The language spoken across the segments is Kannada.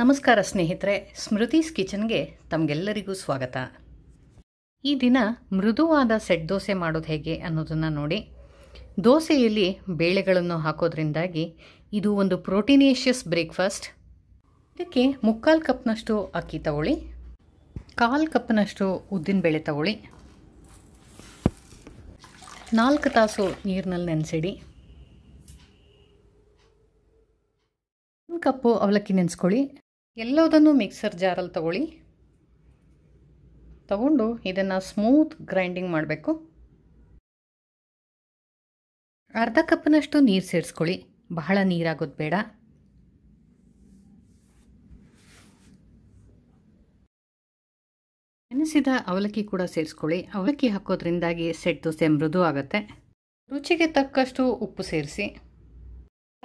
ನಮಸ್ಕಾರ ಸ್ನೇಹಿತರೆ ಸ್ಮೃತೀಸ್ ಕಿಚನ್ಗೆ ತಮಗೆಲ್ಲರಿಗೂ ಸ್ವಾಗತ ಈ ದಿನ ಮೃದುವಾದ ಸೆಟ್ ದೋಸೆ ಮಾಡೋದು ಹೇಗೆ ಅನ್ನೋದನ್ನು ನೋಡಿ ದೋಸೆಯಲ್ಲಿ ಬೇಳೆಗಳನ್ನು ಹಾಕೋದ್ರಿಂದಾಗಿ ಇದು ಒಂದು ಪ್ರೋಟೀನೇಷಿಯಸ್ ಬ್ರೇಕ್ಫಾಸ್ಟ್ ಇದಕ್ಕೆ ಮುಕ್ಕಾಲು ಕಪ್ನಷ್ಟು ಅಕ್ಕಿ ತಗೊಳ್ಳಿ ಕಾಲು ಕಪ್ನಷ್ಟು ಉದ್ದಿನ ಬೇಳೆ ತಗೊಳ್ಳಿ ನಾಲ್ಕು ತಾಸು ನೀರಿನಲ್ಲಿ ನೆನೆಸಿಡಿ ಕಪ್ಪು ಅವಲಕ್ಕಿ ನೆನೆಸ್ಕೊಳ್ಳಿ ಎಲ್ಲದನ್ನು ಮಿಕ್ಸರ್ ಜಾರಲ್ಲಿ ತಗೊಳ್ಳಿ ತಗೊಂಡು ಇದನ್ನು ಸ್ಮೂತ್ ಗ್ರೈಂಡಿಂಗ್ ಮಾಡಬೇಕು ಅರ್ಧ ಕಪ್ನಷ್ಟು ನೀರು ಸೇರಿಸ್ಕೊಳ್ಳಿ ಬಹಳ ನೀರಾಗೋದು ಬೇಡ ನೆನೆಸಿದ ಅವಲಕ್ಕಿ ಕೂಡ ಸೇರಿಸ್ಕೊಳ್ಳಿ ಅವಲಕ್ಕಿ ಹಾಕೋದ್ರಿಂದಾಗಿ ಸೆಟ್ ದೋಸೆ ಮೃದು ಆಗುತ್ತೆ ರುಚಿಗೆ ತಕ್ಕಷ್ಟು ಉಪ್ಪು ಸೇರಿಸಿ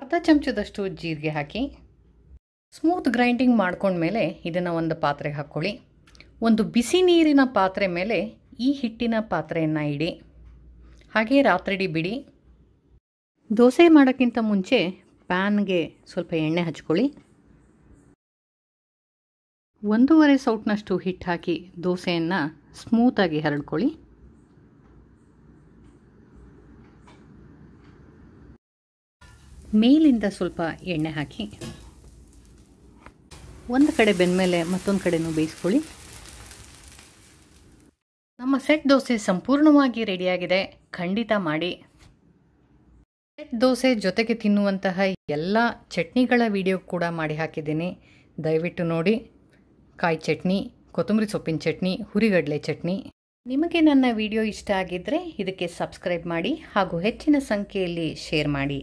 ಅರ್ಧ ಚಮಚದಷ್ಟು ಜೀರಿಗೆ ಹಾಕಿ ಸ್ಮೂತ್ ಗ್ರೈಂಡಿಂಗ್ ಮೇಲೆ ಇದನ್ನು ಒಂದು ಪಾತ್ರೆಗೆ ಹಾಕ್ಕೊಳ್ಳಿ ಒಂದು ಬಿಸಿ ನೀರಿನ ಪಾತ್ರೆ ಮೇಲೆ ಈ ಹಿಟ್ಟಿನ ಪಾತ್ರೆಯನ್ನು ಇಡಿ ಹಾಗೆ ರಾತ್ರಿಡಿ ಬಿಡಿ ದೋಸೆ ಮಾಡೋಕ್ಕಿಂತ ಮುಂಚೆ ಪ್ಯಾನ್ಗೆ ಸ್ವಲ್ಪ ಎಣ್ಣೆ ಹಚ್ಕೊಳ್ಳಿ ಒಂದೂವರೆ ಸೌಟ್ನಷ್ಟು ಹಿಟ್ಟು ಹಾಕಿ ದೋಸೆಯನ್ನು ಸ್ಮೂತಾಗಿ ಹರಡ್ಕೊಳ್ಳಿ ಮೇಲಿಂದ ಸ್ವಲ್ಪ ಎಣ್ಣೆ ಹಾಕಿ ಒಂದು ಕಡೆ ಬೆಂದಮೇಲೆ ಮತ್ತೊಂದು ಕಡೆನೂ ಬೇಯಿಸ್ಕೊಳ್ಳಿ ನಮ್ಮ ಸೆಟ್ ದೋಸೆ ಸಂಪೂರ್ಣವಾಗಿ ರೆಡಿಯಾಗಿದೆ ಖಂಡಿತ ಮಾಡಿ ಸೆಟ್ ದೋಸೆ ಜೊತೆಗೆ ತಿನ್ನುವಂತಹ ಎಲ್ಲ ಚಟ್ನಿಗಳ ವಿಡಿಯೋ ಕೂಡ ಮಾಡಿ ಹಾಕಿದ್ದೀನಿ ದಯವಿಟ್ಟು ನೋಡಿ ಕಾಯಿ ಚಟ್ನಿ ಕೊತ್ತಂಬರಿ ಸೊಪ್ಪಿನ ಚಟ್ನಿ ಹುರಿಗಡಲೆ ಚಟ್ನಿ ನಿಮಗೆ ನನ್ನ ವಿಡಿಯೋ ಇಷ್ಟ ಆಗಿದ್ದರೆ ಇದಕ್ಕೆ ಸಬ್ಸ್ಕ್ರೈಬ್ ಮಾಡಿ ಹಾಗೂ ಹೆಚ್ಚಿನ ಸಂಖ್ಯೆಯಲ್ಲಿ ಶೇರ್ ಮಾಡಿ